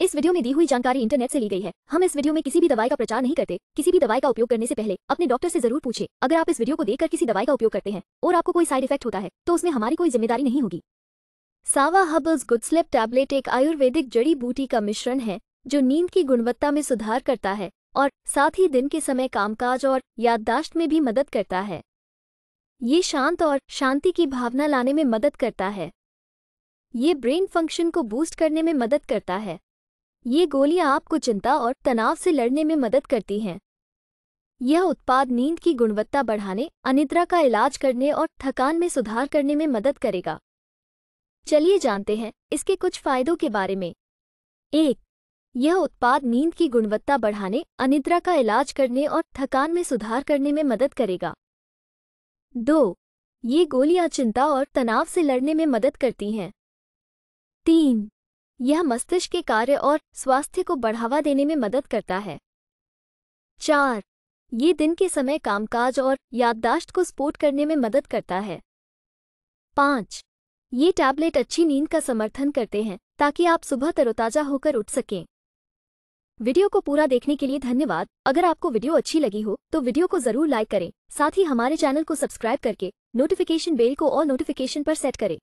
इस वीडियो में दी हुई जानकारी इंटरनेट से ली गई है हम इस वीडियो में किसी भी दवाई का प्रचार नहीं करते किसी भी दवाई का उपयोग करने से पहले अपने डॉक्टर से जरूर पूछे अगर आप इस वीडियो को देखकर किसी दवाई का उपयोग करते हैं और आपको कोई साइड इफेक्ट होता है तो उसमें हमारी कोई जिम्मेदारी नहीं होगी सावा हर्बल्स गुडस्लेप टैबलेट एक आयुर्वेदिक जड़ी बूटी का मिश्रण है जो नींद की गुणवत्ता में सुधार करता है और साथ ही दिन के समय कामकाज और याददाश्त में भी मदद करता है ये शांत और शांति की भावना लाने में मदद करता है ये ब्रेन फंक्शन को बूस्ट करने में मदद करता है ये गोलियां आपको चिंता और तनाव से लड़ने में मदद करती हैं यह उत्पाद नींद की गुणवत्ता बढ़ाने अनिद्रा का इलाज करने और थकान में सुधार करने में मदद करेगा चलिए जानते हैं इसके कुछ फायदों के बारे में एक यह उत्पाद नींद की गुणवत्ता बढ़ाने अनिद्रा का इलाज करने और थकान में सुधार करने में मदद करेगा दो ये गोलियां चिंता और तनाव से लड़ने में मदद करती हैं तीन यह मस्तिष्क के कार्य और स्वास्थ्य को बढ़ावा देने में मदद करता है चार ये दिन के समय कामकाज और याददाश्त को स्पोर्ट करने में मदद करता है पाँच ये टैबलेट अच्छी नींद का समर्थन करते हैं ताकि आप सुबह तरोताज़ा होकर उठ सकें वीडियो को पूरा देखने के लिए धन्यवाद अगर आपको वीडियो अच्छी लगी हो तो वीडियो को जरूर लाइक करें साथ ही हमारे चैनल को सब्सक्राइब करके नोटिफिकेशन बेल को और नोटिफिकेशन पर सेट करें